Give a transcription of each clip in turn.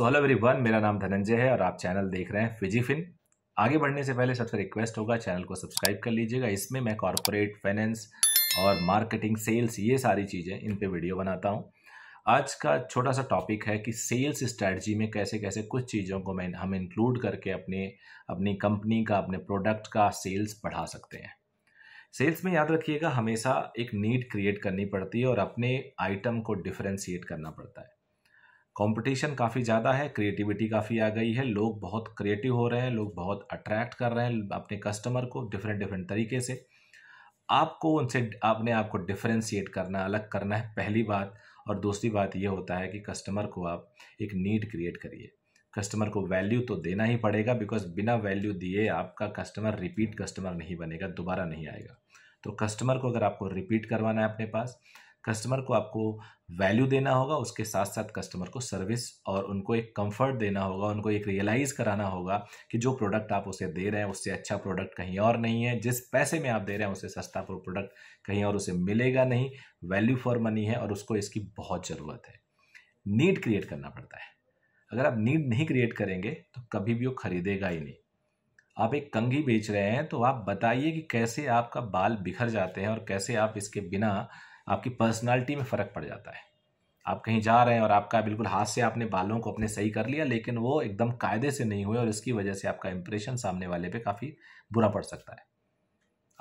so hello everyone मेरा नाम धनंजय है और आप चैनल देख रहे हैं फिजीफिन आगे बढ़ने से पहले सबसे रिक्वेस्ट होगा चैनल को सब्सक्राइब कर लीजिएगा इसमें मैं कॉरपोरेट फाइनेंस और मार्केटिंग सेल्स ये सारी चीज़ें इन पर वीडियो बनाता हूँ आज का छोटा सा टॉपिक है कि सेल्स स्ट्रैटी में कैसे कैसे कुछ चीज़ों को मैं हम इंक्लूड करके अपने अपनी कंपनी का अपने प्रोडक्ट का सेल्स बढ़ा सकते हैं सेल्स में याद रखिएगा हमेशा एक नीड क्रिएट करनी पड़ती है और अपने आइटम को डिफ्रेंशिएट करना पड़ता है कंपटीशन काफ़ी ज़्यादा है क्रिएटिविटी काफ़ी आ गई है लोग बहुत क्रिएटिव हो रहे हैं लोग बहुत अट्रैक्ट कर रहे हैं अपने कस्टमर को डिफरेंट डिफरेंट तरीके से आपको उनसे आपने आपको डिफ्रेंशिएट करना अलग करना है पहली बात और दूसरी बात ये होता है कि कस्टमर को आप एक नीड क्रिएट करिए कस्टमर को वैल्यू तो देना ही पड़ेगा बिकॉज बिना वैल्यू दिए आपका कस्टमर रिपीट कस्टमर नहीं बनेगा दोबारा नहीं आएगा तो कस्टमर को अगर आपको रिपीट करवाना है अपने पास कस्टमर को आपको वैल्यू देना होगा उसके साथ साथ कस्टमर को सर्विस और उनको एक कंफर्ट देना होगा उनको एक रियलाइज़ कराना होगा कि जो प्रोडक्ट आप उसे दे रहे हैं उससे अच्छा प्रोडक्ट कहीं और नहीं है जिस पैसे में आप दे रहे हैं उसे सस्ता प्रोडक्ट कहीं और उसे मिलेगा नहीं वैल्यू फॉर मनी है और उसको इसकी बहुत ज़रूरत है नीड क्रिएट करना पड़ता है अगर आप नीड नहीं क्रिएट करेंगे तो कभी भी वो खरीदेगा ही नहीं आप एक कंघी बेच रहे हैं तो आप बताइए कि कैसे आपका बाल बिखर जाते हैं और कैसे आप इसके बिना आपकी पर्सनालिटी में फ़र्क पड़ जाता है आप कहीं जा रहे हैं और आपका बिल्कुल हाथ से आपने बालों को अपने सही कर लिया लेकिन वो एकदम कायदे से नहीं हुए और इसकी वजह से आपका इंप्रेशन सामने वाले पे काफ़ी बुरा पड़ सकता है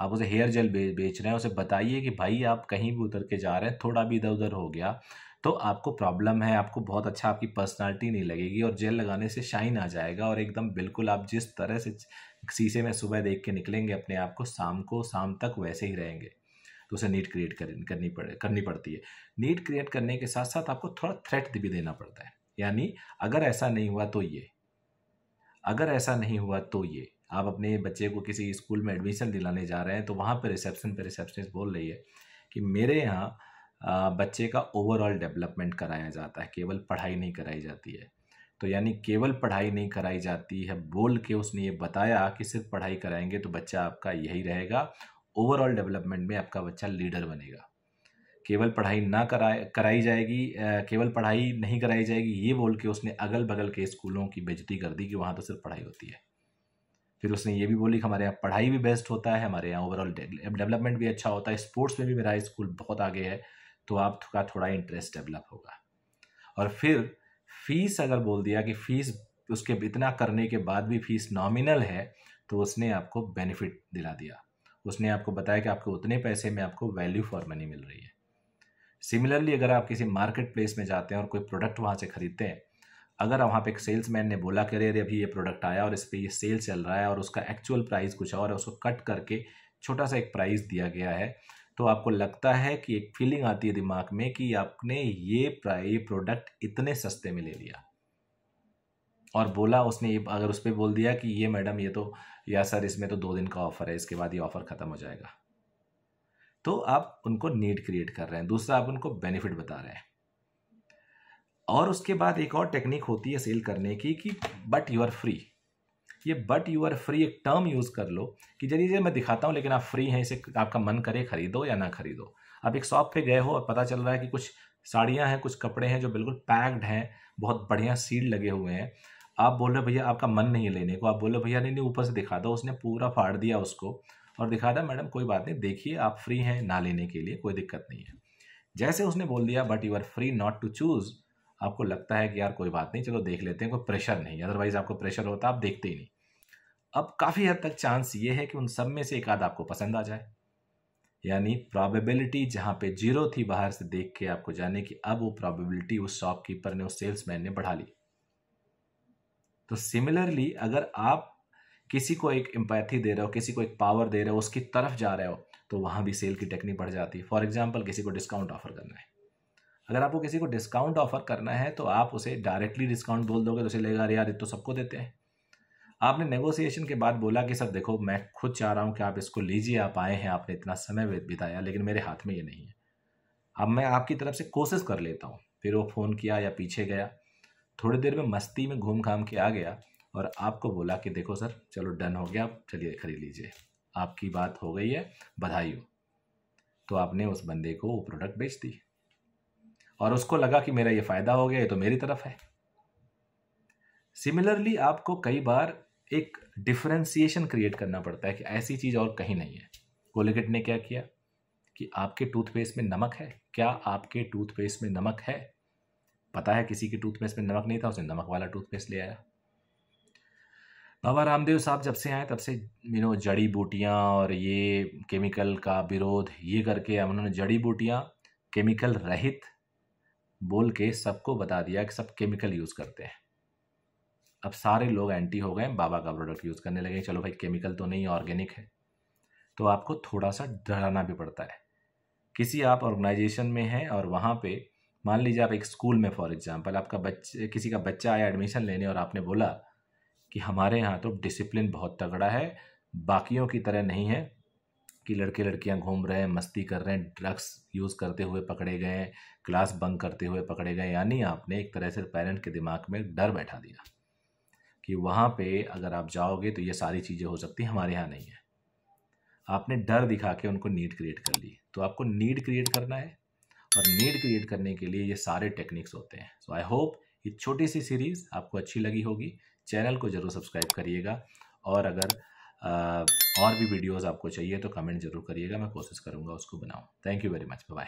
आप उसे हेयर जेल बेच रहे हैं उसे बताइए कि भाई आप कहीं भी उतर के जा रहे हैं थोड़ा भी इधर उधर हो गया तो आपको प्रॉब्लम है आपको बहुत अच्छा आपकी पर्सनालिटी नहीं लगेगी और जेल लगाने से शाइन आ जाएगा और एकदम बिल्कुल आप जिस तरह से शीशे में सुबह देख के निकलेंगे अपने आप को शाम को शाम तक वैसे ही रहेंगे तो उसे नीट क्रिएट करनी पड़े करनी पड़ती है नीट क्रिएट करने के साथ साथ आपको थोड़ा थ्रेट भी देना पड़ता है यानी अगर ऐसा नहीं हुआ तो ये अगर ऐसा नहीं हुआ तो ये आप अपने बच्चे को किसी स्कूल में एडमिशन दिलाने जा रहे हैं तो वहाँ पर रिसेप्शन पर रिसेप्शनिस्ट बोल रही है कि मेरे यहाँ बच्चे का ओवरऑल डेवलपमेंट कराया जाता है केवल पढ़ाई नहीं कराई जाती है तो यानी केवल पढ़ाई नहीं कराई जाती है बोल के उसने ये बताया कि सिर्फ पढ़ाई कराएंगे तो बच्चा आपका यही रहेगा ओवरऑल डेवलपमेंट में आपका बच्चा लीडर बनेगा केवल पढ़ाई ना कराए कराई जाएगी केवल पढ़ाई नहीं कराई जाएगी ये बोल के उसने अगल बगल के स्कूलों की बेजती कर दी कि वहाँ तो सिर्फ पढ़ाई होती है फिर उसने ये भी बोली कि हमारे यहाँ पढ़ाई भी बेस्ट होता है हमारे यहाँ ओवरऑल डेवलपमेंट भी अच्छा होता है स्पोर्ट्स में भी मेरा स्कूल बहुत आगे है तो आपका थोड़ा इंटरेस्ट डेवलप होगा और फिर फीस अगर बोल दिया कि फीस उसके इतना करने के बाद भी फीस नॉमिनल है तो उसने आपको बेनिफिट दिला दिया उसने आपको बताया कि आपको उतने पैसे में आपको वैल्यू फॉर मनी मिल रही है सिमिलरली अगर आप किसी मार्केट प्लेस में जाते हैं और कोई प्रोडक्ट वहाँ से ख़रीदते हैं अगर वहाँ पे एक मैन ने बोला कि अरे अभी ये प्रोडक्ट आया और इस पर ये सेल चल रहा है और उसका एक्चुअल प्राइस कुछ और है उसको कट करके छोटा सा एक प्राइस दिया गया है तो आपको लगता है कि एक फीलिंग आती है दिमाग में कि आपने ये प्राइस प्रोडक्ट इतने सस्ते में ले लिया और बोला उसने अगर उस पर बोल दिया कि ये मैडम ये तो या सर इसमें तो दो दिन का ऑफर है इसके बाद ये ऑफर ख़त्म हो जाएगा तो आप उनको नीड क्रिएट कर रहे हैं दूसरा आप उनको बेनिफिट बता रहे हैं और उसके बाद एक और टेक्निक होती है सेल करने की कि बट यू आर फ्री ये बट यू आर फ्री एक टर्म यूज़ कर लो कि जरिए मैं दिखाता हूँ लेकिन आप फ्री हैं इसे आपका मन करे खरीदो या ना खरीदो आप एक शॉप पे गए हो और पता चल रहा है कि कुछ साड़ियाँ हैं कुछ कपड़े हैं जो बिल्कुल पैक्ड हैं बहुत बढ़िया सील लगे हुए हैं आप बोल रहे भैया आपका मन नहीं है लेने को आप बोल रहे भैया नहीं नहीं ऊपर से दिखा दो उसने पूरा फाड़ दिया उसको और दिखा दिया मैडम कोई बात नहीं देखिए आप फ्री हैं ना लेने के लिए कोई दिक्कत नहीं है जैसे उसने बोल दिया but you are free not to choose आपको लगता है कि यार कोई बात नहीं चलो देख लेते हैं कोई प्रेशर नहीं अदरवाइज आपको प्रेशर होता आप देखते ही नहीं अब काफ़ी हद तक चांस ये है कि उन सब में से एक आध आपको पसंद आ जाए यानी प्रॉबेबिलिटी जहाँ पे जीरो थी बाहर से देख के आपको जाने की अब वो प्रॉबेबिलिटी उस शॉपकीपर ने उस सेल्समैन ने बढ़ा ली तो सिमिलरली अगर आप किसी को एक एम्पैथी दे रहे हो किसी को एक पावर दे रहे हो उसकी तरफ जा रहे हो तो वहाँ भी सेल की टेक्निक बढ़ जाती है फॉर एग्जाम्पल किसी को डिस्काउंट ऑफर करना है अगर आपको किसी को डिस्काउंट ऑफर करना है तो आप उसे डायरेक्टली डिस्काउंट बोल दोगे तो उसे लेगा अरे यार ये तो सबको देते हैं आपने नेगोशिएशन के बाद बोला कि सर देखो मैं खुद चाह रहा हूँ कि आप इसको लीजिए आप आए हैं आपने इतना समय बिताया लेकिन मेरे हाथ में ये नहीं है अब मैं आपकी तरफ से कोशिश कर लेता हूँ फिर वो फ़ोन किया या पीछे गया थोड़ी देर में मस्ती में घूम घाम के आ गया और आपको बोला कि देखो सर चलो डन हो गया आप चलिए खरीद लीजिए आपकी बात हो गई है बधाई हो तो आपने उस बंदे को वो प्रोडक्ट बेच दी और उसको लगा कि मेरा ये फ़ायदा हो गया ये तो मेरी तरफ है सिमिलरली आपको कई बार एक डिफ्रेंसीशन क्रिएट करना पड़ता है कि ऐसी चीज़ और कहीं नहीं है कोलगेट ने क्या किया कि आपके टूथपेस्ट में नमक है क्या आपके टूथपेस्ट में नमक है पता है किसी के टूथपेस्ट में नमक नहीं था उसने नमक वाला टूथपेस्ट ले आया बाबा रामदेव साहब जब से आए तब से यू नो जड़ी बूटियाँ और ये केमिकल का विरोध ये करके उन्होंने जड़ी बूटियाँ केमिकल रहित बोल के सबको बता दिया कि सब केमिकल यूज़ करते हैं अब सारे लोग एंटी हो गए बाबा का प्रोडक्ट यूज़ करने लगे चलो भाई केमिकल तो नहीं ऑर्गेनिक है तो आपको थोड़ा सा डराना भी पड़ता है किसी आप ऑर्गेनाइजेशन में हैं और वहाँ पर मान लीजिए आप एक स्कूल में फॉर एग्ज़ाम्पल आपका बच्चे किसी का बच्चा आया एडमिशन लेने और आपने बोला कि हमारे यहाँ तो डिसिप्लिन बहुत तगड़ा है बाकियों की तरह नहीं है कि लड़के लड़कियाँ घूम रहे हैं मस्ती कर रहे हैं ड्रग्स यूज़ करते हुए पकड़े गए क्लास बंक करते हुए पकड़े गए यानी आपने एक तरह से पेरेंट के दिमाग में डर बैठा दिया कि वहाँ पे अगर आप जाओगे तो ये सारी चीज़ें हो सकती हैं हमारे यहाँ नहीं है आपने डर दिखा के उनको नीड क्रिएट कर ली तो आपको नीड क्रिएट करना है और नीड क्रिएट करने के लिए ये सारे टेक्निक्स होते हैं सो आई होप ये छोटी सी सीरीज़ आपको अच्छी लगी होगी चैनल को ज़रूर सब्सक्राइब करिएगा और अगर आ, और भी वीडियोस आपको चाहिए तो कमेंट ज़रूर करिएगा मैं कोशिश करूँगा उसको बनाऊँ thank you very much bye